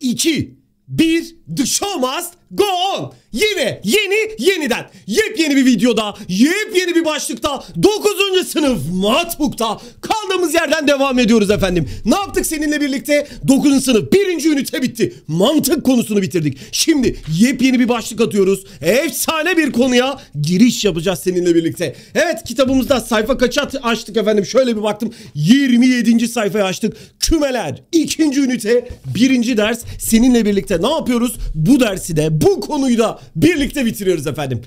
2, 1, The Show Must Go On. Yine yeni yeniden yepyeni bir videoda, yepyeni bir başlıkta 9. sınıf matbukta Kaldığımız yerden devam ediyoruz efendim. Ne yaptık seninle birlikte? 9. sınıf 1. ünite bitti. Mantık konusunu bitirdik. Şimdi yepyeni bir başlık atıyoruz. Efsane bir konuya giriş yapacağız seninle birlikte. Evet kitabımızda sayfa kaça açtık efendim? Şöyle bir baktım. 27. sayfayı açtık. Kümeler 2. ünite 1. ders. Seninle birlikte ne yapıyoruz? Bu dersi de bu konuyu da birlikte bitiriyoruz efendim.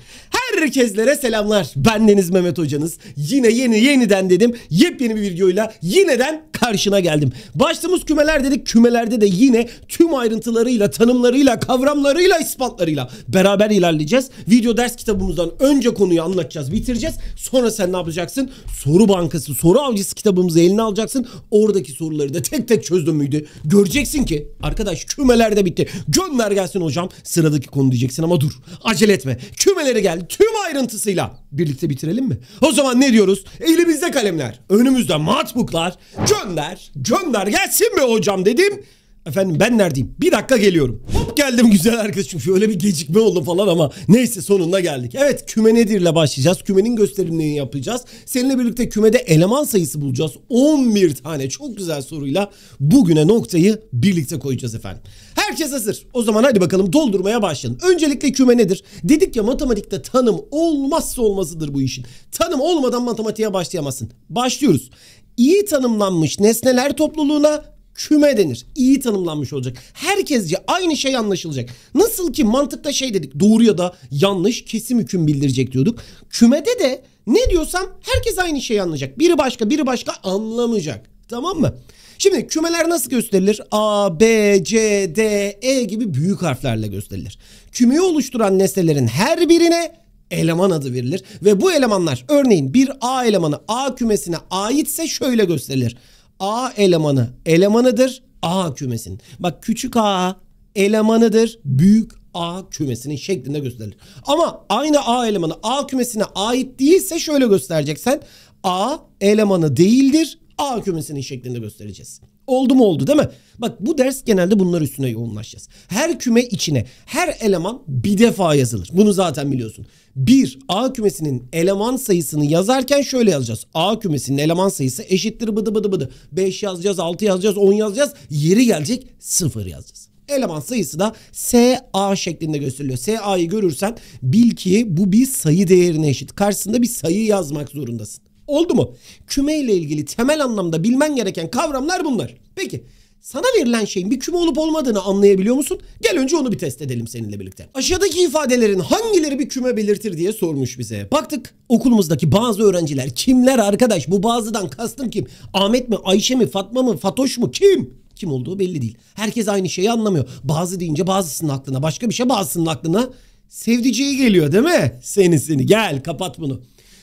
Herkeslere selamlar. Ben Deniz Mehmet hocanız. Yine yeni yeniden dedim. Yepyeni bir video kadroyla yineden karşına geldim. Başlığımız kümeler dedik. Kümelerde de yine tüm ayrıntılarıyla, tanımlarıyla, kavramlarıyla, ispatlarıyla beraber ilerleyeceğiz. Video ders kitabımızdan önce konuyu anlatacağız, bitireceğiz. Sonra sen ne yapacaksın? Soru bankası, soru avcısı kitabımızı eline alacaksın. Oradaki soruları da tek tek çözdün müydü? Göreceksin ki arkadaş kümelerde bitti. Gönder gelsin hocam sıradaki konu diyeceksin ama dur. Acele etme. Kümelere gel tüm ayrıntısıyla birlikte bitirelim mi? O zaman ne diyoruz? Elimizde kalemler, önümüzde matbuklar. Gönder gönder. Gönder gelsin mi hocam dedim. Efendim ben neredeyim? Bir dakika geliyorum. Hop geldim güzel arkadaşım. Şöyle bir gecikme oldu falan ama neyse sonunda geldik. Evet küme nedirle başlayacağız. Kümenin gösterimlerini yapacağız. Seninle birlikte kümede eleman sayısı bulacağız. 11 tane çok güzel soruyla bugüne noktayı birlikte koyacağız efendim. Herkes hazır. O zaman hadi bakalım doldurmaya başlayalım. Öncelikle küme nedir? Dedik ya matematikte tanım olmazsa olmazıdır bu işin. Tanım olmadan matematiğe başlayamazsın. Başlıyoruz iyi tanımlanmış nesneler topluluğuna küme denir. İyi tanımlanmış olacak. Herkesce aynı şey anlaşılacak. Nasıl ki mantıkta şey dedik doğru ya da yanlış kesim hüküm bildirecek diyorduk. Kümede de ne diyorsam herkes aynı şeyi anlayacak. Biri başka biri başka anlamayacak. Tamam mı? Şimdi kümeler nasıl gösterilir? A, B, C, D, E gibi büyük harflerle gösterilir. Kümeyi oluşturan nesnelerin her birine eleman adı verilir. Ve bu elemanlar örneğin bir A elemanı A kümesine aitse şöyle gösterilir. A elemanı elemanıdır A kümesinin. Bak küçük A elemanıdır büyük A kümesinin şeklinde gösterilir. Ama aynı A elemanı A kümesine ait değilse şöyle göstereceksen A elemanı değildir A kümesinin şeklinde göstereceğiz oldu mu oldu değil mi? Bak bu ders genelde bunlar üstüne yoğunlaşacağız. Her küme içine her eleman bir defa yazılır. Bunu zaten biliyorsun. Bir A kümesinin eleman sayısını yazarken şöyle yazacağız. A kümesinin eleman sayısı eşittir bıdı bıdı bıdı. 5 yazacağız, 6 yazacağız, 10 yazacağız. Yeri gelecek 0 yazacağız. Eleman sayısı da SA şeklinde gösteriliyor. SA'yı görürsen bil ki bu bir sayı değerine eşit. Karşısında bir sayı yazmak zorundasın. Oldu mu? Küme ile ilgili temel anlamda bilmen gereken kavramlar bunlar. Peki sana verilen şeyin bir küme olup olmadığını anlayabiliyor musun? Gel önce onu bir test edelim seninle birlikte. Aşağıdaki ifadelerin hangileri bir küme belirtir diye sormuş bize. Baktık okulumuzdaki bazı öğrenciler kimler arkadaş? Bu bazıdan kastım kim? Ahmet mi, Ayşe mi, Fatma mı, Fatoş mu? Kim? Kim olduğu belli değil. Herkes aynı şeyi anlamıyor. Bazı deyince bazısının aklına, başka bir şey bazısının aklına sevdiceği geliyor değil mi? Seni seni gel kapat bunu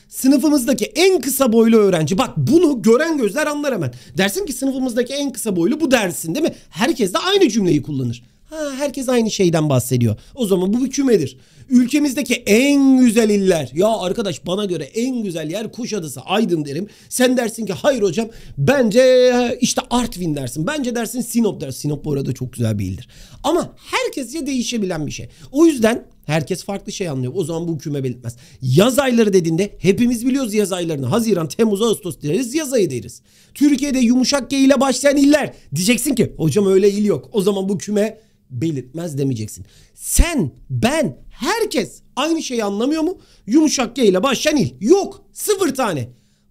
sınıfımızdaki en kısa boylu öğrenci. Bak bunu gören gözler anlar hemen. Dersin ki sınıfımızdaki en kısa boylu bu dersin değil mi? Herkes de aynı cümleyi kullanır. Ha, herkes aynı şeyden bahsediyor. O zaman bu bir kümedir. Ülkemizdeki en güzel iller. Ya arkadaş bana göre en güzel yer Kuşadası, Aydın derim. Sen dersin ki hayır hocam bence işte Artvin dersin. Bence dersin Sinop dersin. Sinop bu arada çok güzel bir ildir. Ama herkesce değişebilen bir şey. O yüzden herkes farklı şey anlıyor. O zaman bu küme belirtmez. Yaz ayları dediğinde hepimiz biliyoruz yaz aylarını. Haziran, Temmuz, Ağustos deriz yaz ayı deriz. Türkiye'de yumuşak G ile başlayan iller. Diyeceksin ki hocam öyle il yok. O zaman bu küme belirtmez demeyeceksin. Sen, ben, herkes aynı şeyi anlamıyor mu? Yumuşak G ile başlayan il. Yok. Sıfır tane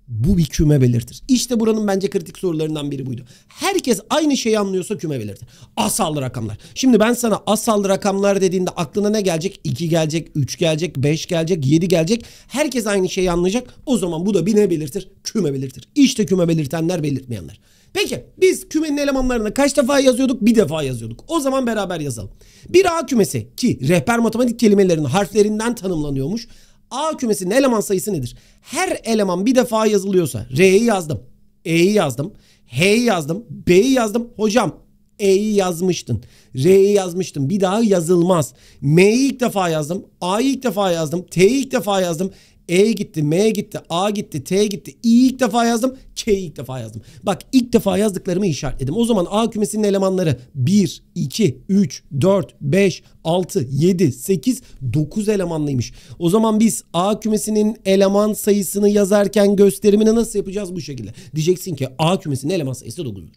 bu bir küme belirtir. İşte buranın bence kritik sorularından biri buydu. Herkes aynı şeyi anlıyorsa küme belirtir. Asal rakamlar. Şimdi ben sana asal rakamlar dediğinde aklına ne gelecek? 2 gelecek, 3 gelecek, 5 gelecek, 7 gelecek. Herkes aynı şeyi anlayacak. O zaman bu da bir ne belirtir? Küme belirtir. İşte küme belirtenler belirtmeyenler. Peki biz kümenin elemanlarını kaç defa yazıyorduk? Bir defa yazıyorduk. O zaman beraber yazalım. Bir A kümesi ki rehber matematik kelimelerinin harflerinden tanımlanıyormuş. A kümesinin eleman sayısı nedir? Her eleman bir defa yazılıyorsa R'yi yazdım, E'yi yazdım, H'yi yazdım, B'yi yazdım. Hocam E'yi yazmıştın. R'yi yazmıştım. Bir daha yazılmaz. M'yi ilk defa yazdım. A'yı ilk defa yazdım. T'yi ilk defa yazdım. E gitti, M gitti, A gitti, T gitti. İ'yi ilk defa yazdım, K'yi ilk defa yazdım. Bak ilk defa yazdıklarımı işaretledim. O zaman A kümesinin elemanları 1, 2, 3, 4, 5, 6, 7, 8, 9 elemanlıymış. O zaman biz A kümesinin eleman sayısını yazarken gösterimini nasıl yapacağız bu şekilde? Diyeceksin ki A kümesinin eleman sayısı 9'dur.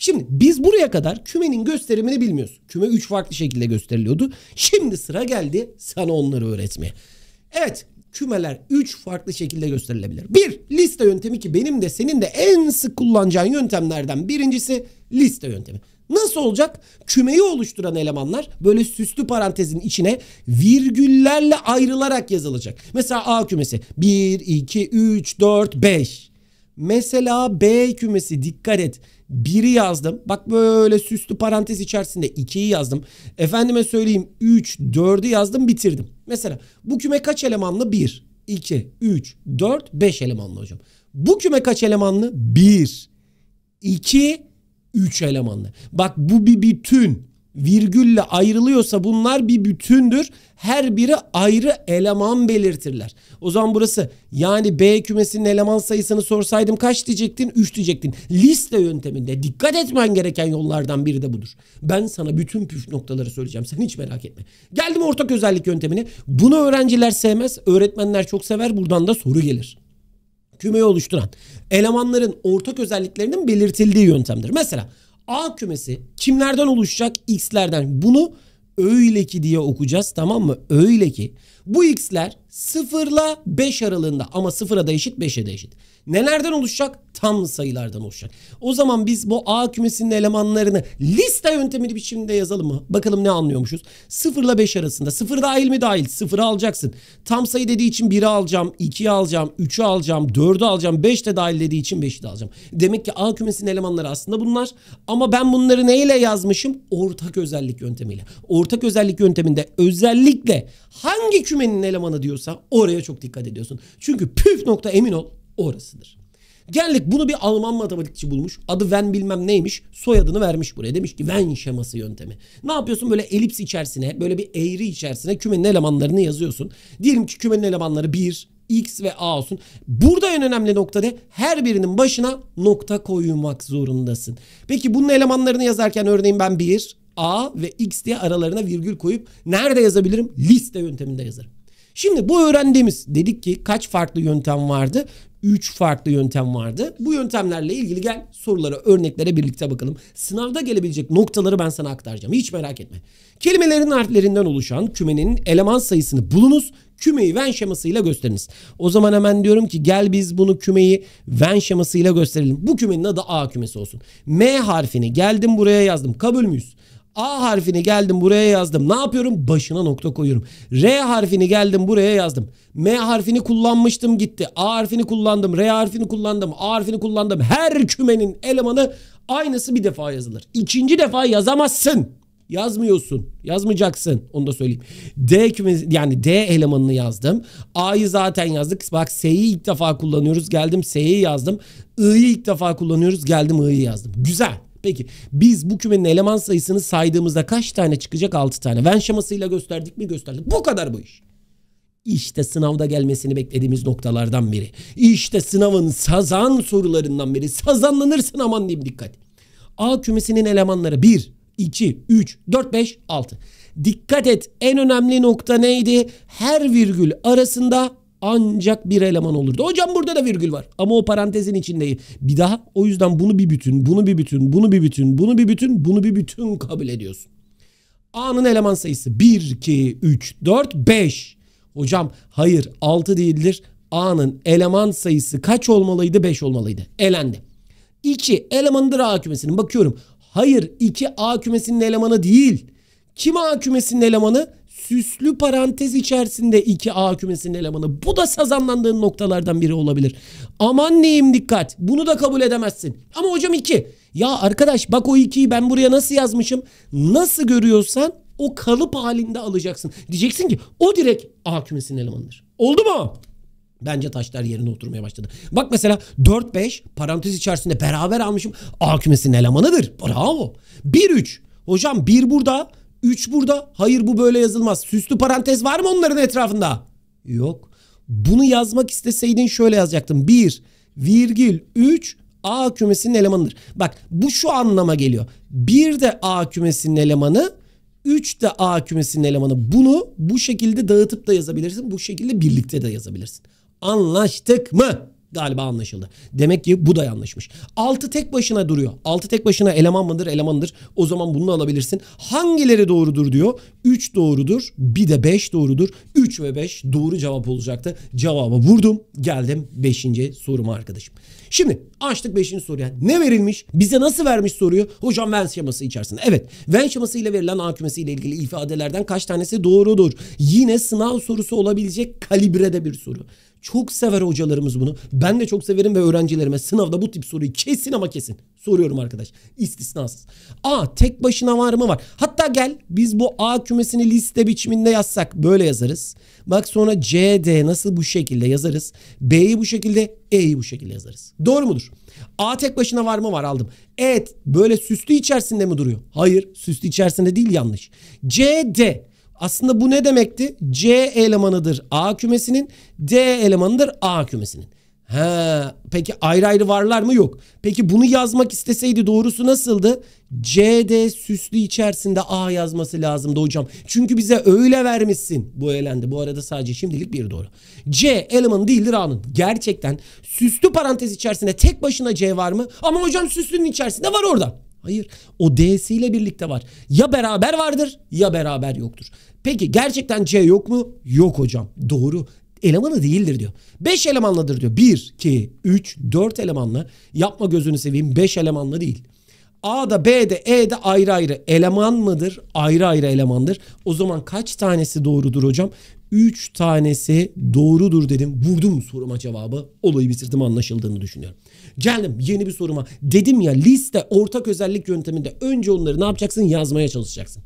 Şimdi biz buraya kadar kümenin gösterimini bilmiyoruz. Küme 3 farklı şekilde gösteriliyordu. Şimdi sıra geldi sana onları öğretmeye. Evet kümeler 3 farklı şekilde gösterilebilir. Bir liste yöntemi ki benim de senin de en sık kullanacağın yöntemlerden birincisi liste yöntemi. Nasıl olacak? Kümeyi oluşturan elemanlar böyle süslü parantezin içine virgüllerle ayrılarak yazılacak. Mesela A kümesi 1, 2, 3, 4, 5. Mesela B kümesi dikkat et. 1'i yazdım. Bak böyle süslü parantez içerisinde 2'yi yazdım. Efendime söyleyeyim 3, 4'ü yazdım bitirdim. Mesela bu küme kaç elemanlı? 1, 2, 3, 4, 5 elemanlı hocam. Bu küme kaç elemanlı? 1, 2, 3 elemanlı. Bak bu bir bütün virgülle ayrılıyorsa bunlar bir bütündür. Her biri ayrı eleman belirtirler. O zaman burası yani B kümesinin eleman sayısını sorsaydım kaç diyecektin? 3 diyecektin. Liste yönteminde dikkat etmen gereken yollardan biri de budur. Ben sana bütün püf noktaları söyleyeceğim. Sen hiç merak etme. Geldim ortak özellik yöntemine. Bunu öğrenciler sevmez. Öğretmenler çok sever. Buradan da soru gelir kümeyi oluşturan elemanların ortak özelliklerinin belirtildiği yöntemdir. Mesela A kümesi kimlerden oluşacak? X'lerden. Bunu öyle ki diye okuyacağız tamam mı? Öyle ki. Bu X'ler 0 ile 5 aralığında ama 0'a da eşit 5'e de eşit. Nelerden oluşacak? Tam sayılardan oluşacak. O zaman biz bu A kümesinin elemanlarını liste yöntemini biçimde yazalım mı? Bakalım ne anlıyormuşuz. 0 ile 5 arasında. 0 dahil mi dahil? 0'ı alacaksın. Tam sayı dediği için 1'i alacağım, 2'yi alacağım, 3'ü alacağım, 4'ü alacağım, 5 de dahil dediği için 5'i de alacağım. Demek ki A kümesinin elemanları aslında bunlar. Ama ben bunları neyle yazmışım? Ortak özellik yöntemiyle. Ortak özellik yönteminde özellikle hangi kümenin elemanı diyorsa oraya çok dikkat ediyorsun. Çünkü püf nokta emin ol orasıdır. Geldik bunu bir Alman matematikçi bulmuş. Adı Wen bilmem neymiş. Soyadını vermiş buraya. Demiş ki Wen şeması yöntemi. Ne yapıyorsun? Böyle elips içerisine, böyle bir eğri içerisine kümenin elemanlarını yazıyorsun. Diyelim ki kümenin elemanları 1, X ve A olsun. Burada en önemli nokta ne? Her birinin başına nokta koymak zorundasın. Peki bunun elemanlarını yazarken örneğin ben 1, A ve X diye aralarına virgül koyup nerede yazabilirim? Liste yönteminde yazarım. Şimdi bu öğrendiğimiz dedik ki kaç farklı yöntem vardı? 3 farklı yöntem vardı. Bu yöntemlerle ilgili gel sorulara, örneklere birlikte bakalım. Sınavda gelebilecek noktaları ben sana aktaracağım. Hiç merak etme. Kelimelerin harflerinden oluşan kümenin eleman sayısını bulunuz. Kümeyi Venn şemasıyla gösteriniz. O zaman hemen diyorum ki gel biz bunu kümeyi Venn şemasıyla gösterelim. Bu kümenin adı A kümesi olsun. M harfini geldim buraya yazdım. Kabul müyüz? A harfini geldim buraya yazdım. Ne yapıyorum? Başına nokta koyuyorum. R harfini geldim buraya yazdım. M harfini kullanmıştım gitti. A harfini kullandım. R harfini kullandım. A harfini kullandım. Her kümenin elemanı aynısı bir defa yazılır. İkinci defa yazamazsın. Yazmıyorsun. Yazmayacaksın. Onu da söyleyeyim. D kümesi yani D elemanını yazdım. A'yı zaten yazdık. Bak S'yi ilk defa kullanıyoruz. Geldim S'yi yazdım. I'yi ilk defa kullanıyoruz. Geldim I'yi yazdım. Güzel. Peki biz bu kümenin eleman sayısını saydığımızda kaç tane çıkacak? 6 tane. Venn şemasıyla gösterdik mi? Gösterdik. Bu kadar bu iş. İşte sınavda gelmesini beklediğimiz noktalardan biri. İşte sınavın sazan sorularından biri. Sazanlanırsın aman diyeyim dikkat. A kümesinin elemanları 1, 2, 3, 4, 5, 6. Dikkat et en önemli nokta neydi? Her virgül arasında ancak bir eleman olurdu. Hocam burada da virgül var ama o parantezin içindeyim. Bir daha o yüzden bunu bir bütün, bunu bir bütün, bunu bir bütün, bunu bir bütün, bunu bir bütün kabul ediyorsun. A'nın eleman sayısı 1, 2, 3, 4, 5. Hocam hayır 6 değildir. A'nın eleman sayısı kaç olmalıydı? 5 olmalıydı. Elendi. 2 elemanıdır A kümesinin. Bakıyorum. Hayır 2 A kümesinin elemanı değil. Kim A kümesinin elemanı? süslü parantez içerisinde 2A kümesinin elemanı. Bu da sazanlandığın noktalardan biri olabilir. Aman neyim dikkat. Bunu da kabul edemezsin. Ama hocam 2. Ya arkadaş bak o 2'yi ben buraya nasıl yazmışım? Nasıl görüyorsan o kalıp halinde alacaksın. Diyeceksin ki o direkt A kümesinin elemanıdır. Oldu mu? Bence taşlar yerine oturmaya başladı. Bak mesela 4-5 parantez içerisinde beraber almışım. A kümesinin elemanıdır. Bravo. 1-3. Hocam 1 burada. 3 burada. Hayır bu böyle yazılmaz. Süslü parantez var mı onların etrafında? Yok. Bunu yazmak isteseydin şöyle yazacaktın. 1 virgül 3 A kümesinin elemanıdır. Bak bu şu anlama geliyor. 1 de A kümesinin elemanı 3 de A kümesinin elemanı. Bunu bu şekilde dağıtıp da yazabilirsin. Bu şekilde birlikte de yazabilirsin. Anlaştık mı? Galiba anlaşıldı. Demek ki bu da yanlışmış. 6 tek başına duruyor. 6 tek başına eleman mıdır? Elemandır. O zaman bunu alabilirsin. Hangileri doğrudur diyor. 3 doğrudur. Bir de 5 doğrudur. 3 ve 5 doğru cevap olacaktı. Cevabı vurdum. Geldim 5. soruma arkadaşım. Şimdi açtık 5. soruya. Ne verilmiş? Bize nasıl vermiş soruyu? Hocam Venn şeması içerisinde. Evet. Venn şeması ile verilen A kümesi ile ilgili ifadelerden kaç tanesi doğrudur? Yine sınav sorusu olabilecek kalibrede bir soru. Çok sever hocalarımız bunu. Ben de çok severim ve öğrencilerime sınavda bu tip soruyu kesin ama kesin soruyorum arkadaş. İstisnasız. A tek başına var mı var? Hatta gel biz bu A kümesini liste biçiminde yazsak böyle yazarız. Bak sonra C, D nasıl bu şekilde yazarız. B'yi bu şekilde, E'yi bu şekilde yazarız. Doğru mudur? A tek başına var mı var aldım. Evet böyle süslü içerisinde mi duruyor? Hayır süslü içerisinde değil yanlış. C, D aslında bu ne demekti? C elemanıdır A kümesinin, D elemanıdır A kümesinin. Ha, peki ayrı ayrı varlar mı? Yok. Peki bunu yazmak isteseydi doğrusu nasıldı? CD süslü içerisinde A yazması lazımdı hocam. Çünkü bize öyle vermişsin. Bu elendi. Bu arada sadece şimdilik bir doğru. C elemanı değildir A'nın. Gerçekten süslü parantez içerisinde tek başına C var mı? Ama hocam süslünün içerisinde var orada. Hayır. O D'siyle birlikte var. Ya beraber vardır ya beraber yoktur. Peki gerçekten C yok mu? Yok hocam. Doğru. Elemanı değildir diyor. 5 elemanlıdır diyor. 1, 2, 3, 4 elemanlı. Yapma gözünü seveyim 5 elemanlı değil. A da, B de, E de ayrı ayrı eleman mıdır? Ayrı ayrı elemandır. O zaman kaç tanesi doğrudur hocam? 3 tanesi doğrudur dedim. Vurdum soruma cevabı. Olayı bitirdim anlaşıldığını düşünüyorum. Geldim yeni bir soruma. Dedim ya liste ortak özellik yönteminde önce onları ne yapacaksın yazmaya çalışacaksın.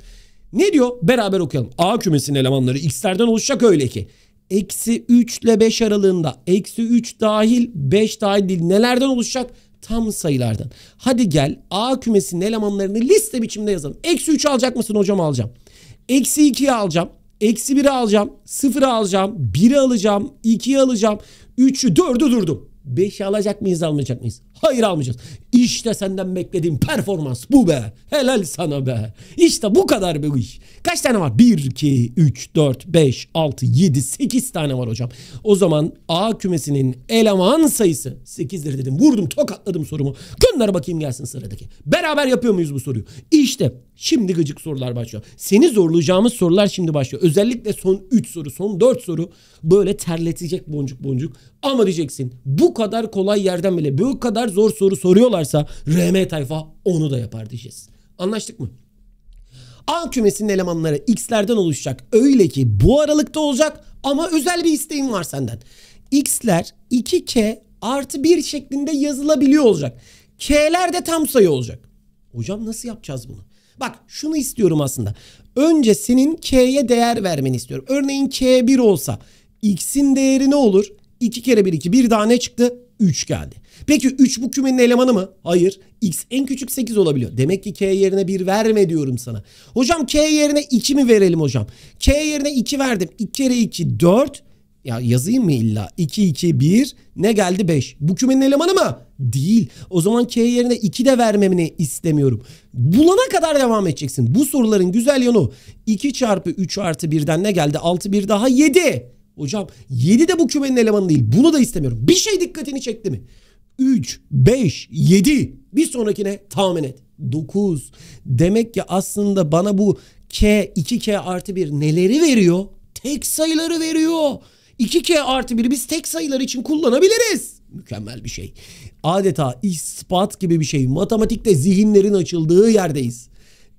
Ne diyor? Beraber okuyalım. A kümesinin elemanları x'lerden oluşacak öyle ki. Eksi 3 ile 5 aralığında. Eksi 3 dahil 5 dahil değil. Nelerden oluşacak? Tam sayılardan. Hadi gel A kümesinin elemanlarını liste biçiminde yazalım. Eksi 3 alacak mısın hocam alacağım. Eksi 2'yi alacağım. Eksi 1'i alacağım. 0'ı alacağım. 1'i alacağım. 2'yi alacağım. 3'ü 4'ü durdum. 5'i alacak mıyız almayacak mıyız? Hayır almayacağız. İşte senden beklediğim performans bu be. Helal sana be. İşte bu kadar bir iş. Kaç tane var? 1, 2, 3, 4, 5, 6, 7, 8 tane var hocam. O zaman A kümesinin eleman sayısı 8'dir dedim. Vurdum tokatladım sorumu. Gönder bakayım gelsin sıradaki. Beraber yapıyor muyuz bu soruyu? İşte şimdi gıcık sorular başlıyor. Seni zorlayacağımız sorular şimdi başlıyor. Özellikle son 3 soru, son 4 soru böyle terletecek boncuk boncuk. Ama diyeceksin bu kadar kolay yerden bile bu kadar zor soru soruyorlarsa RM tayfa onu da yapar diyeceğiz. Anlaştık mı? A kümesinin elemanları X'lerden oluşacak. Öyle ki bu aralıkta olacak ama özel bir isteğim var senden. X'ler 2K artı 1 şeklinde yazılabiliyor olacak. K'ler de tam sayı olacak. Hocam nasıl yapacağız bunu? Bak şunu istiyorum aslında. Önce senin K'ye değer vermeni istiyorum. Örneğin K 1 olsa X'in değeri ne olur? 2 kere 1 2 bir daha ne çıktı? 3 geldi. Peki 3 bu kümenin elemanı mı? Hayır. X en küçük 8 olabiliyor. Demek ki K yerine 1 verme diyorum sana. Hocam K yerine 2 mi verelim hocam? K yerine 2 verdim. 2 kere 2 4. Ya yazayım mı illa? 2 2 1 ne geldi 5. Bu kümenin elemanı mı? Değil. O zaman K yerine 2 de vermemini istemiyorum. Bulana kadar devam edeceksin. Bu soruların güzel yanı o. 2 çarpı 3 artı 1'den ne geldi? 6 1 daha 7. Hocam 7 de bu kümenin elemanı değil. Bunu da istemiyorum. Bir şey dikkatini çekti mi? 3, 5, 7. Bir sonrakine tahmin et. 9. Demek ki aslında bana bu K, 2K artı 1 neleri veriyor? Tek sayıları veriyor. 2K artı 1'i biz tek sayılar için kullanabiliriz. Mükemmel bir şey. Adeta ispat gibi bir şey. Matematikte zihinlerin açıldığı yerdeyiz.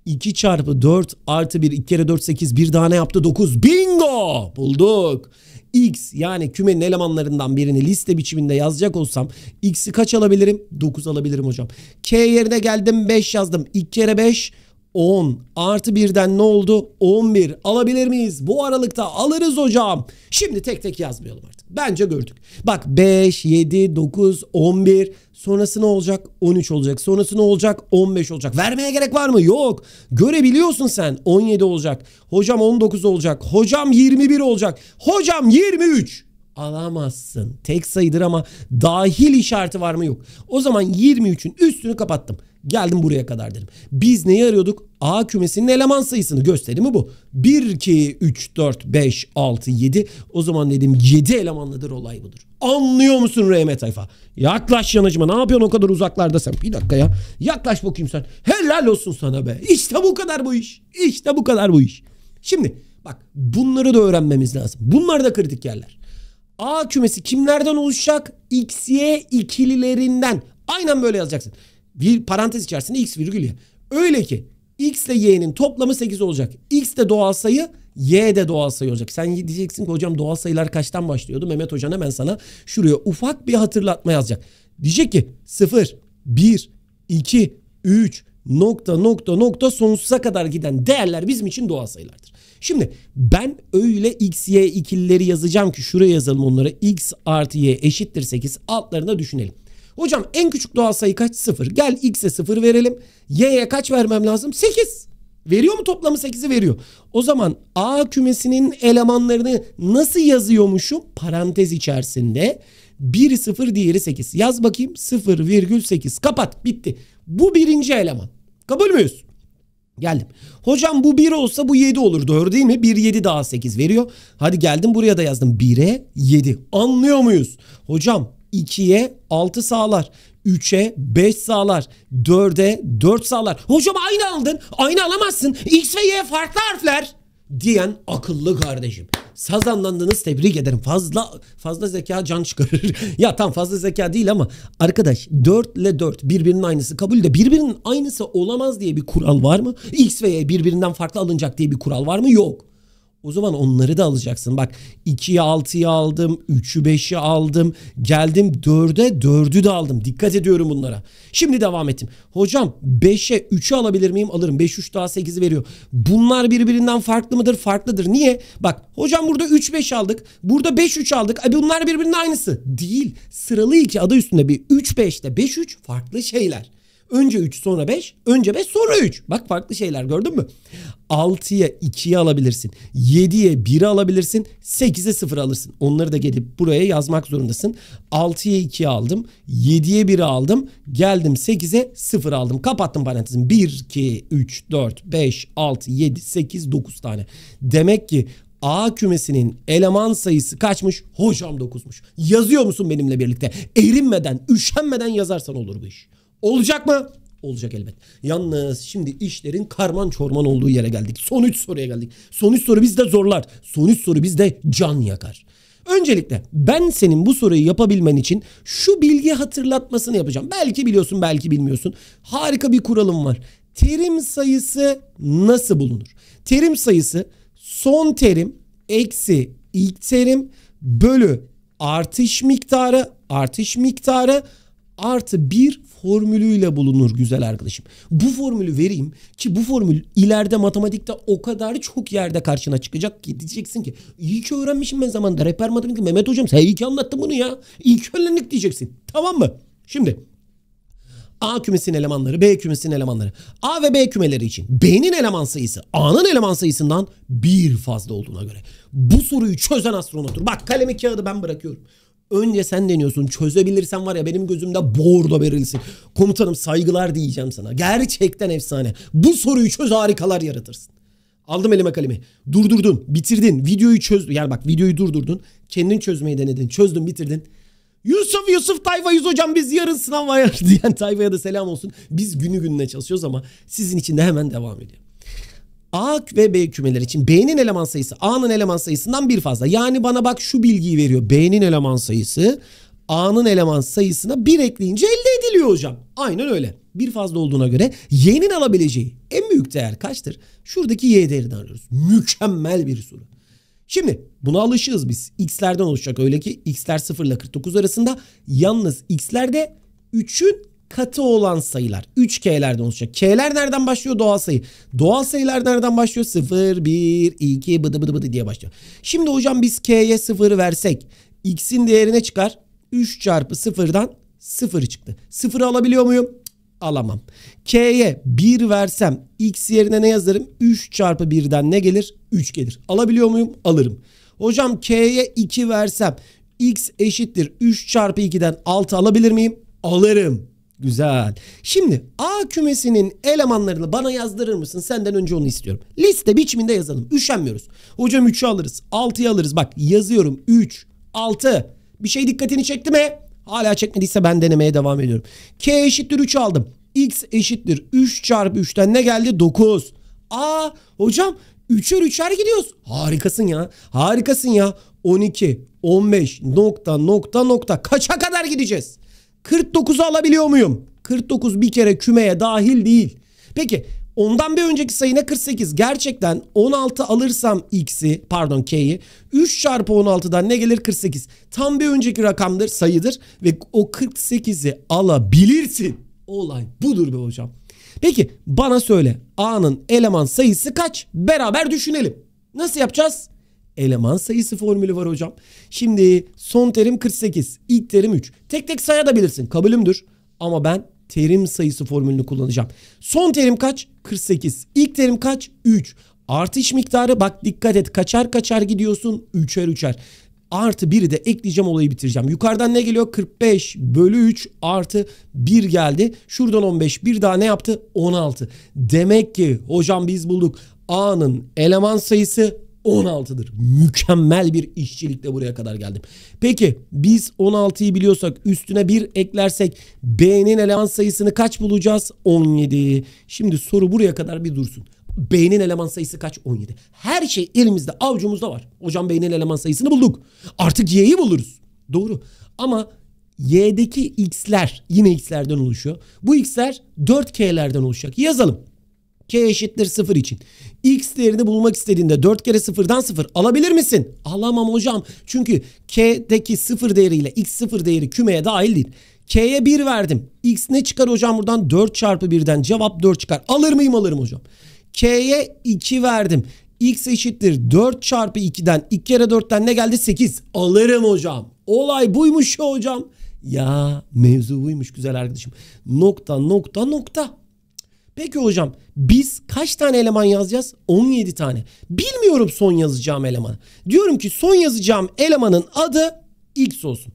2 çarpı 4 artı 1 2 kere 4 8 bir daha ne yaptı 9 bingo bulduk X yani kümenin elemanlarından birini liste biçiminde yazacak olsam X'i kaç alabilirim? 9 alabilirim hocam. K yerine geldim 5 yazdım. 2 kere 5 10 artı 1'den ne oldu? 11 alabilir miyiz? Bu aralıkta alırız hocam. Şimdi tek tek yazmayalım artık. Bence gördük. Bak 5, 7, 9, 11 Sonrası ne olacak? 13 olacak. Sonrası ne olacak? 15 olacak. Vermeye gerek var mı? Yok. Görebiliyorsun sen. 17 olacak. Hocam 19 olacak. Hocam 21 olacak. Hocam 23 alamazsın. Tek sayıdır ama dahil işareti var mı? Yok. O zaman 23'ün üstünü kapattım. Geldim buraya kadar dedim. Biz neyi arıyorduk? A kümesinin eleman sayısını gösterimi bu. 1, 2, 3, 4, 5, 6, 7. O zaman dedim 7 elemanlıdır olay budur. Anlıyor musun RM tayfa? Yaklaş yanıcıma ne yapıyorsun o kadar uzaklarda sen? Bir dakika ya. Yaklaş bakayım sen. Helal olsun sana be. İşte bu kadar bu iş. İşte bu kadar bu iş. Şimdi bak bunları da öğrenmemiz lazım. Bunlar da kritik yerler. A kümesi kimlerden oluşacak? X, Y ikililerinden. Aynen böyle yazacaksın bir parantez içerisinde x virgül y. Öyle ki x ile y'nin toplamı 8 olacak. x de doğal sayı Y de doğal sayı olacak. Sen diyeceksin ki hocam doğal sayılar kaçtan başlıyordu? Mehmet Hocan hemen sana şuraya ufak bir hatırlatma yazacak. Diyecek ki 0, 1, 2, 3, nokta nokta nokta sonsuza kadar giden değerler bizim için doğal sayılardır. Şimdi ben öyle x, y ikilileri yazacağım ki şuraya yazalım onları. x artı y eşittir 8 altlarına düşünelim. Hocam en küçük doğal sayı kaç? 0. Gel x'e 0 verelim. y'ye kaç vermem lazım? 8. Veriyor mu toplamı 8'i veriyor. O zaman A kümesinin elemanlarını nasıl yazıyormuşum? Parantez içerisinde. 1 0 diğeri 8. Yaz bakayım 0 virgül 8. Kapat bitti. Bu birinci eleman. Kabul müyüz? Geldim. Hocam bu 1 olsa bu 7 olur. Doğru değil mi? 1 7 daha 8 veriyor. Hadi geldim buraya da yazdım. 1'e 7. Anlıyor muyuz? Hocam 2'ye 6 sağlar. 3'e 5 sağlar. 4'e 4 sağlar. Hocam aynı aldın. Aynı alamazsın. X ve Y farklı harfler diyen akıllı kardeşim. Sazanlandınız tebrik ederim. Fazla fazla zeka can çıkarır. ya tam fazla zeka değil ama arkadaş 4 ile 4 birbirinin aynısı kabul de birbirinin aynısı olamaz diye bir kural var mı? X ve Y birbirinden farklı alınacak diye bir kural var mı? Yok. O zaman onları da alacaksın. Bak 2'yi 6'yı aldım, 3'ü 5'i aldım, geldim 4'e 4'ü de aldım. Dikkat ediyorum bunlara. Şimdi devam ettim. Hocam 5'e 3'ü alabilir miyim? Alırım. 5 3 daha 8'i veriyor. Bunlar birbirinden farklı mıdır? Farklıdır. Niye? Bak hocam burada 3 5 aldık. Burada 5 3 aldık. E bunlar birbirinin aynısı. Değil. Sıralı iki adı üstünde bir 3 5'te 5 3 farklı şeyler. Önce 3 sonra 5, önce 5 sonra 3. Bak farklı şeyler gördün mü? 6'ya 2'yi alabilirsin. 7'ye 1'i alabilirsin. 8'e 0 alırsın. Onları da gelip buraya yazmak zorundasın. 6'ya 2'yi aldım. 7'ye 1'i aldım. Geldim 8'e 0 aldım. Kapattım parantezimi. 1, 2, 3, 4, 5, 6, 7, 8, 9 tane. Demek ki A kümesinin eleman sayısı kaçmış? Hocam 9'muş. Yazıyor musun benimle birlikte? Erinmeden, üşenmeden yazarsan olur bu iş. Olacak mı? Olacak elbet. Yalnız şimdi işlerin karman çorman olduğu yere geldik. Son 3 soruya geldik. Son 3 soru bizde zorlar. Son 3 soru bizde can yakar. Öncelikle ben senin bu soruyu yapabilmen için şu bilgi hatırlatmasını yapacağım. Belki biliyorsun belki bilmiyorsun. Harika bir kuralım var. Terim sayısı nasıl bulunur? Terim sayısı son terim eksi ilk terim bölü artış miktarı artış miktarı artı 1 formülüyle bulunur güzel arkadaşım. Bu formülü vereyim ki bu formül ileride matematikte o kadar çok yerde karşına çıkacak ki diyeceksin ki iyi ki öğrenmişim ben zamanında rehber matematik Mehmet hocam sen iyi ki anlattın bunu ya. İyi ki öğrendik diyeceksin. Tamam mı? Şimdi A kümesinin elemanları, B kümesinin elemanları. A ve B kümeleri için B'nin eleman sayısı A'nın eleman sayısından bir fazla olduğuna göre. Bu soruyu çözen astronotur. Bak kalemi kağıdı ben bırakıyorum. Önce sen deniyorsun. Çözebilirsen var ya benim gözümde bordo verilsin. Komutanım saygılar diyeceğim sana. Gerçekten efsane. Bu soruyu çöz harikalar yaratırsın. Aldım elime kalemi. Durdurdun, bitirdin, videoyu çözdün. Yani bak videoyu durdurdun. Kendin çözmeyi denedin. Çözdün, bitirdin. Yusuf Yusuf Tayfayız hocam biz yarın sınav var diyen Tayfa'ya da selam olsun. Biz günü gününe çalışıyoruz ama sizin için de hemen devam ediyorum. A ve B kümeler için B'nin eleman sayısı A'nın eleman sayısından bir fazla. Yani bana bak şu bilgiyi veriyor. B'nin eleman sayısı A'nın eleman sayısına bir ekleyince elde ediliyor hocam. Aynen öyle. Bir fazla olduğuna göre Y'nin alabileceği en büyük değer kaçtır? Şuradaki Y değerini alıyoruz. Mükemmel bir soru. Şimdi buna alışığız biz. X'lerden oluşacak öyle ki X'ler 0 ile 49 arasında. Yalnız X'lerde 3'ün katı olan sayılar. 3 K'lerden oluşacak. K'ler nereden başlıyor? Doğal sayı. Doğal sayılar nereden başlıyor? 0, 1, 2, bıdı bıdı bıdı diye başlıyor. Şimdi hocam biz K'ye 0 versek x'in değerine çıkar. 3 çarpı 0'dan 0 çıktı. 0'ı alabiliyor muyum? Alamam. K'ye 1 versem x yerine ne yazarım? 3 çarpı 1'den ne gelir? 3 gelir. Alabiliyor muyum? Alırım. Hocam K'ye 2 versem x eşittir 3 çarpı 2'den 6 alabilir miyim? Alırım. Güzel. Şimdi A kümesinin elemanlarını bana yazdırır mısın? Senden önce onu istiyorum. Liste biçiminde yazalım. Üşenmiyoruz. Hocam 3'ü alırız. 6'yı alırız. Bak yazıyorum. 3, 6. Bir şey dikkatini çekti mi? Hala çekmediyse ben denemeye devam ediyorum. K eşittir 3 aldım. X eşittir 3 çarpı 3'ten ne geldi? 9. A, hocam 3'er 3'er gidiyoruz. Harikasın ya. Harikasın ya. 12, 15 nokta nokta nokta kaça kadar gideceğiz? 49'u alabiliyor muyum? 49 bir kere kümeye dahil değil. Peki ondan bir önceki sayı ne 48? Gerçekten 16 alırsam x'i pardon k'yi 3 çarpı 16'dan ne gelir 48? Tam bir önceki rakamdır sayıdır ve o 48'i alabilirsin. Olay budur be hocam. Peki bana söyle A'nın eleman sayısı kaç? Beraber düşünelim. Nasıl yapacağız? eleman sayısı formülü var hocam. Şimdi son terim 48. ilk terim 3. Tek tek sayabilirsin. Kabulümdür. Ama ben terim sayısı formülünü kullanacağım. Son terim kaç? 48. İlk terim kaç? 3. Artış miktarı bak dikkat et. Kaçar kaçar gidiyorsun. Üçer üçer. Artı 1'i de ekleyeceğim olayı bitireceğim. Yukarıdan ne geliyor? 45 bölü 3 artı 1 geldi. Şuradan 15 bir daha ne yaptı? 16. Demek ki hocam biz bulduk. A'nın eleman sayısı 16'dır. Mükemmel bir işçilikle buraya kadar geldim. Peki biz 16'yı biliyorsak üstüne bir eklersek B'nin eleman sayısını kaç bulacağız? 17. Şimdi soru buraya kadar bir dursun. B'nin eleman sayısı kaç? 17. Her şey elimizde avcumuzda var. Hocam B'nin eleman sayısını bulduk. Artık Y'yi buluruz. Doğru. Ama Y'deki X'ler yine X'lerden oluşuyor. Bu X'ler 4K'lerden oluşacak. Yazalım k eşittir 0 için x değerini bulmak istediğinde 4 kere 0'dan 0 alabilir misin? Alamam hocam. Çünkü k'deki 0 değeriyle x 0 değeri kümeye dahil değil. K'ye 1 verdim. X ne çıkar hocam buradan? 4 çarpı 1'den cevap 4 çıkar. Alır mıyım alırım hocam. K'ye 2 verdim. X eşittir 4 çarpı 2'den 2 kere 4'ten ne geldi? 8. Alırım hocam. Olay buymuş hocam. Ya mevzu buymuş güzel arkadaşım. Nokta nokta nokta. Peki hocam biz kaç tane eleman yazacağız? 17 tane. Bilmiyorum son yazacağım elemanı. Diyorum ki son yazacağım elemanın adı X olsun.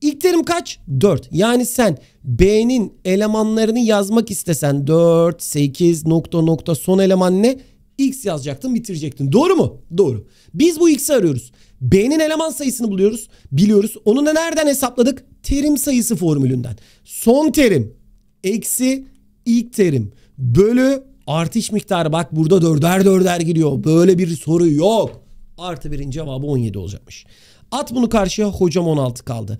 İlk terim kaç? 4. Yani sen B'nin elemanlarını yazmak istesen 4, 8 nokta nokta son eleman ne? X yazacaktın bitirecektin. Doğru mu? Doğru. Biz bu X'i arıyoruz. B'nin eleman sayısını buluyoruz. Biliyoruz. Onu da nereden hesapladık? Terim sayısı formülünden. Son terim eksi ilk terim bölü artış miktarı bak burada dörder dörder giriyor Böyle bir soru yok. Artı birin cevabı 17 olacakmış. At bunu karşıya hocam 16 kaldı.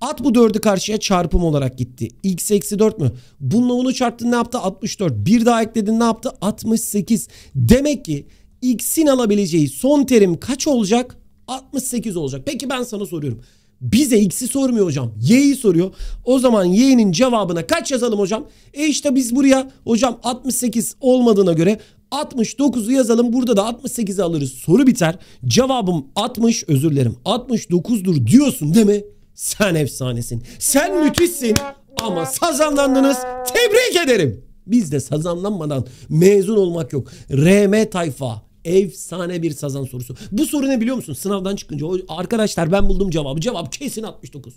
At bu 4'ü karşıya çarpım olarak gitti. X eksi 4 mü? Bununla onu çarptın ne yaptı? 64. Bir daha ekledin ne yaptı? 68. Demek ki X'in alabileceği son terim kaç olacak? 68 olacak. Peki ben sana soruyorum. Bize x'i sormuyor hocam. Y'yi soruyor. O zaman y'nin cevabına kaç yazalım hocam? E işte biz buraya hocam 68 olmadığına göre 69'u yazalım. Burada da 68'i alırız. Soru biter. Cevabım 60 özür dilerim. 69'dur diyorsun değil mi? Sen efsanesin. Sen müthişsin. Ama sazanlandınız. Tebrik ederim. Biz de sazanlanmadan mezun olmak yok. RM tayfa Efsane bir sazan sorusu. Bu soru ne biliyor musun? Sınavdan çıkınca o arkadaşlar ben buldum cevabı. Cevap kesin 69.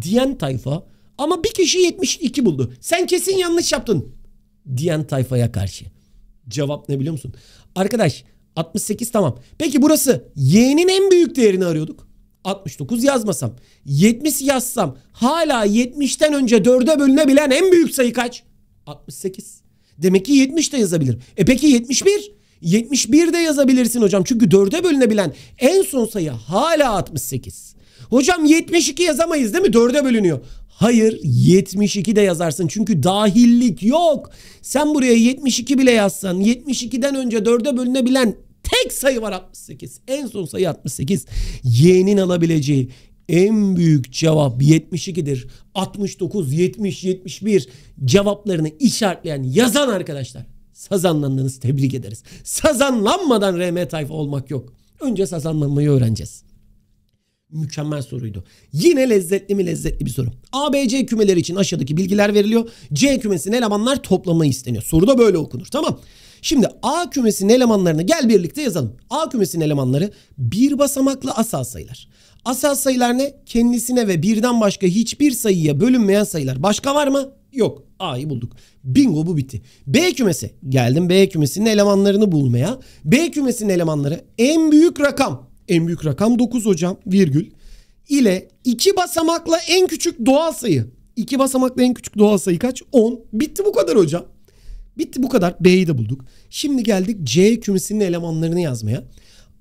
Diyen tayfa ama bir kişi 72 buldu. Sen kesin yanlış yaptın. Diyen tayfaya karşı. Cevap ne biliyor musun? Arkadaş 68 tamam. Peki burası y'nin en büyük değerini arıyorduk. 69 yazmasam 70 yazsam hala 70'ten önce 4'e bölünebilen en büyük sayı kaç? 68. Demek ki 70 de yazabilirim. E peki 71? 71 de yazabilirsin hocam. Çünkü 4'e bölünebilen en son sayı hala 68. Hocam 72 yazamayız değil mi? 4'e bölünüyor. Hayır 72 de yazarsın çünkü dahillik yok. Sen buraya 72 bile yazsan 72'den önce 4'e bölünebilen tek sayı var 68. En son sayı 68. Y'nin alabileceği en büyük cevap 72'dir. 69, 70, 71 cevaplarını işaretleyen yazan arkadaşlar Sazanlandınız tebrik ederiz. Sazanlanmadan RM tayfa olmak yok. Önce sazanlanmayı öğreneceğiz. Mükemmel soruydu. Yine lezzetli mi lezzetli bir soru. A, B, C kümeleri için aşağıdaki bilgiler veriliyor. C kümesinin elemanlar toplamı isteniyor. Soru da böyle okunur. Tamam. Şimdi A kümesinin elemanlarını gel birlikte yazalım. A kümesinin elemanları bir basamaklı asal sayılar. Asal sayılar ne? Kendisine ve birden başka hiçbir sayıya bölünmeyen sayılar. Başka var mı? Yok. A'yı bulduk. Bingo bu bitti. B kümesi. Geldim B kümesinin elemanlarını bulmaya. B kümesinin elemanları en büyük rakam. En büyük rakam 9 hocam virgül. ile iki basamakla en küçük doğal sayı. İki basamakla en küçük doğal sayı kaç? 10. Bitti bu kadar hocam. Bitti bu kadar. B'yi de bulduk. Şimdi geldik C kümesinin elemanlarını yazmaya.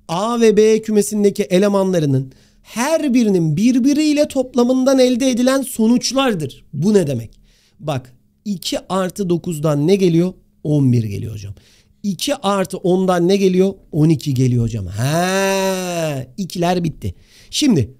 A ve B kümesindeki elemanlarının her birinin birbiriyle toplamından elde edilen sonuçlardır. Bu ne demek? Bak 2 artı 9'dan ne geliyor? 11 geliyor hocam. 2 artı 10'dan ne geliyor? 12 geliyor hocam. He, ikiler bitti. Şimdi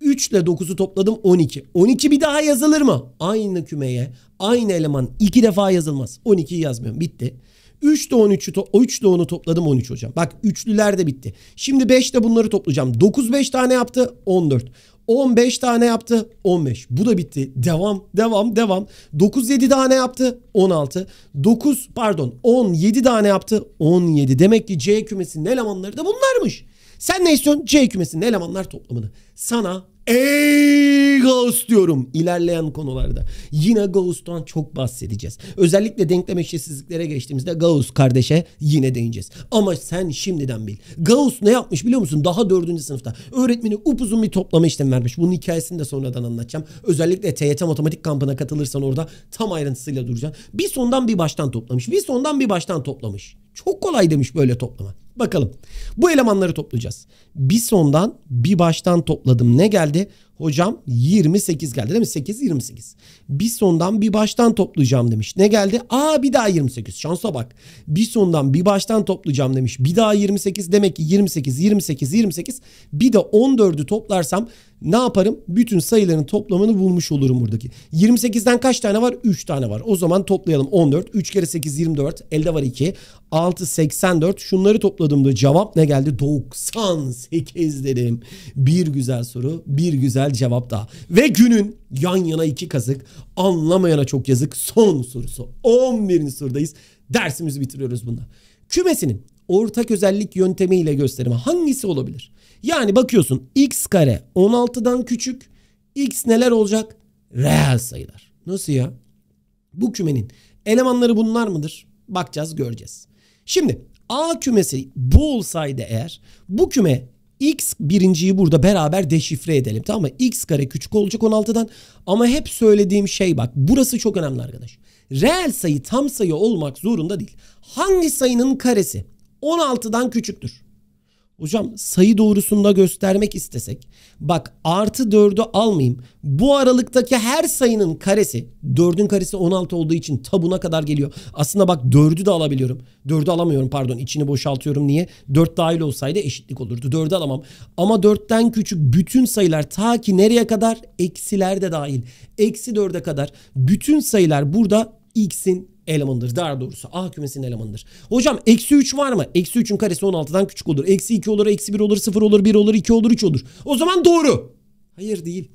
3 ile 9'u topladım 12. 12 bir daha yazılır mı? Aynı kümeye aynı eleman 2 defa yazılmaz. 12'yi yazmıyorum bitti. 3 de 13'ü 3 de 10'u topladım 13 hocam. Bak üçlüler de bitti. Şimdi 5 de bunları toplayacağım. 9 5 tane yaptı 14. 15 tane yaptı. 15. Bu da bitti. Devam, devam, devam. 9 7 tane yaptı. 16. 9 pardon 17 tane yaptı. 17. Demek ki C kümesinin elemanları da bunlarmış. Sen ne istiyorsun? C kümesinin elemanlar toplamını. Sana Ey Gauss diyorum ilerleyen konularda. Yine Gauss'tan çok bahsedeceğiz. Özellikle denkleme eşitsizliklere geçtiğimizde Gauss kardeşe yine değineceğiz. Ama sen şimdiden bil. Gauss ne yapmış biliyor musun? Daha dördüncü sınıfta öğretmeni upuzun bir toplama işlemi vermiş. Bunun hikayesini de sonradan anlatacağım. Özellikle TYT matematik kampına katılırsan orada tam ayrıntısıyla duracaksın. Bir sondan bir baştan toplamış. Bir sondan bir baştan toplamış. Çok kolay demiş böyle toplama. Bakalım. Bu elemanları toplayacağız. Bir sondan bir baştan topladım. Ne geldi? Hocam 28 geldi değil mi? 8 28. Bir sondan bir baştan toplayacağım demiş. Ne geldi? Aa bir daha 28. Şansa bak. Bir sondan bir baştan toplayacağım demiş. Bir daha 28. Demek ki 28 28 28. Bir de 14'ü toplarsam ne yaparım? Bütün sayıların toplamını bulmuş olurum buradaki. 28'den kaç tane var? 3 tane var. O zaman toplayalım 14. 3 kere 8 24. Elde var 2. 6 84. Şunları topladığımda cevap ne geldi? 98 dedim. Bir güzel soru. Bir güzel cevap daha. Ve günün yan yana iki kazık. Anlamayana çok yazık. Son sorusu. 11. sorudayız. Dersimizi bitiriyoruz bunda. Kümesinin ortak özellik yöntemiyle gösterimi hangisi olabilir? Yani bakıyorsun x kare 16'dan küçük. X neler olacak? Reel sayılar. Nasıl ya? Bu kümenin elemanları bunlar mıdır? Bakacağız göreceğiz. Şimdi A kümesi bu olsaydı eğer bu küme x birinciyi burada beraber deşifre edelim tamam mı? x kare küçük olacak 16'dan ama hep söylediğim şey bak burası çok önemli arkadaş. Reel sayı tam sayı olmak zorunda değil. Hangi sayının karesi 16'dan küçüktür? Hocam sayı doğrusunda göstermek istesek bak artı 4'ü almayayım. Bu aralıktaki her sayının karesi 4'ün karesi 16 olduğu için tabuna kadar geliyor. Aslında bak 4'ü de alabiliyorum. 4'ü alamıyorum pardon içini boşaltıyorum niye? 4 dahil olsaydı eşitlik olurdu. 4'ü alamam. Ama 4'ten küçük bütün sayılar ta ki nereye kadar? Eksiler de dahil. Eksi 4'e kadar bütün sayılar burada x'in Elemandır. Daha doğrusu A kümesinin elemandır. Hocam eksi 3 var mı? Eksi 3'ün karesi 16'dan küçük olur. Eksi 2 olur, eksi 1 olur, 0 olur, 1 olur, 2 olur, 3 olur. O zaman doğru. Hayır değil.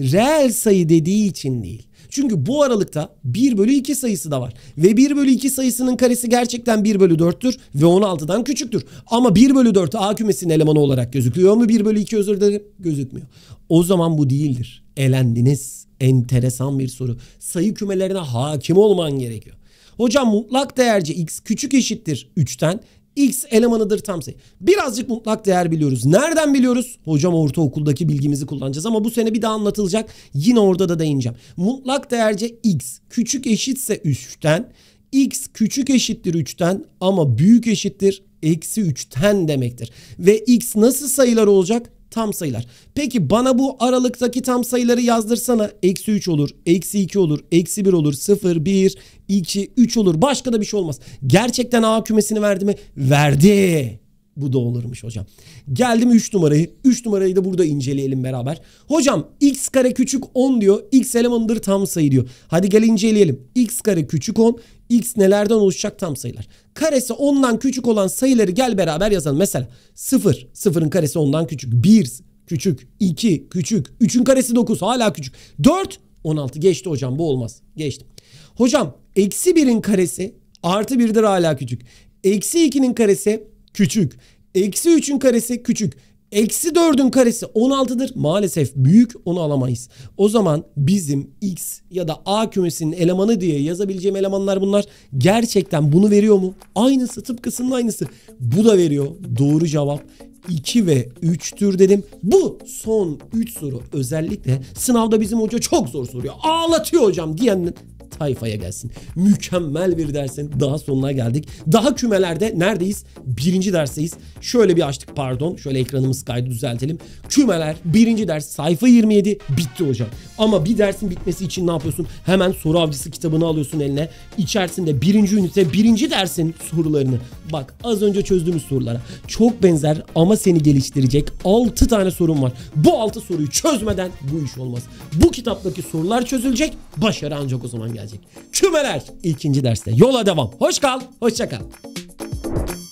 Reel sayı dediği için değil. Çünkü bu aralıkta 1 bölü 2 sayısı da var. Ve 1 bölü 2 sayısının karesi gerçekten 1 bölü 4'tür ve 16'dan küçüktür. Ama 1 bölü 4 A kümesinin elemanı olarak gözüküyor mu? 1 bölü 2 özür dilerim gözükmüyor. O zaman bu değildir. Elendiniz. Enteresan bir soru. Sayı kümelerine hakim olman gerekiyor. Hocam mutlak değerci x küçük eşittir 3'ten. X elemanıdır tam sayı. Birazcık mutlak değer biliyoruz. Nereden biliyoruz? Hocam ortaokuldaki bilgimizi kullanacağız ama bu sene bir daha anlatılacak. Yine orada da değineceğim. Mutlak değerce x küçük eşitse 3'ten, x küçük eşittir 3'ten ama büyük eşittir eksi 3'ten demektir. Ve x nasıl sayılar olacak? tam sayılar. Peki bana bu aralıktaki tam sayıları yazdırsana. Eksi 3 olur, eksi 2 olur, eksi 1 olur, 0, 1, 2, 3 olur. Başka da bir şey olmaz. Gerçekten A kümesini verdi mi? Verdi. Bu da olurmuş hocam. Geldim 3 numarayı. 3 numarayı da burada inceleyelim beraber. Hocam x kare küçük 10 diyor. x elemanıdır tam sayı diyor. Hadi gel inceleyelim. x kare küçük 10. x nelerden oluşacak tam sayılar. Karesi 10'dan küçük olan sayıları gel beraber yazalım. Mesela 0. 0'ın karesi 10'dan küçük. 1 küçük. 2 küçük. 3'ün karesi 9 hala küçük. 4 16 geçti hocam bu olmaz. Geçtim. Hocam eksi 1'in karesi artı 1'dir hala küçük. Eksi 2'nin karesi küçük. Eksi 3'ün karesi küçük. Eksi 4'ün karesi 16'dır. Maalesef büyük onu alamayız. O zaman bizim x ya da a kümesinin elemanı diye yazabileceğim elemanlar bunlar. Gerçekten bunu veriyor mu? Aynısı tıpkısının aynısı. Bu da veriyor. Doğru cevap 2 ve 3'tür dedim. Bu son 3 soru özellikle sınavda bizim hoca çok zor soruyor. Ağlatıyor hocam diyenler tayfaya gelsin. Mükemmel bir dersin daha sonuna geldik. Daha kümelerde neredeyiz? Birinci dersteyiz. Şöyle bir açtık pardon. Şöyle ekranımız kaydı düzeltelim. Kümeler birinci ders sayfa 27 bitti hocam. Ama bir dersin bitmesi için ne yapıyorsun? Hemen soru avcısı kitabını alıyorsun eline. İçerisinde birinci ünite birinci dersin sorularını. Bak az önce çözdüğümüz sorulara. Çok benzer ama seni geliştirecek 6 tane sorun var. Bu 6 soruyu çözmeden bu iş olmaz. Bu kitaptaki sorular çözülecek. Başarı ancak o zaman gelecek gelecek. Kümeler ikinci derste. Yola devam. Hoş kal, hoşça kal.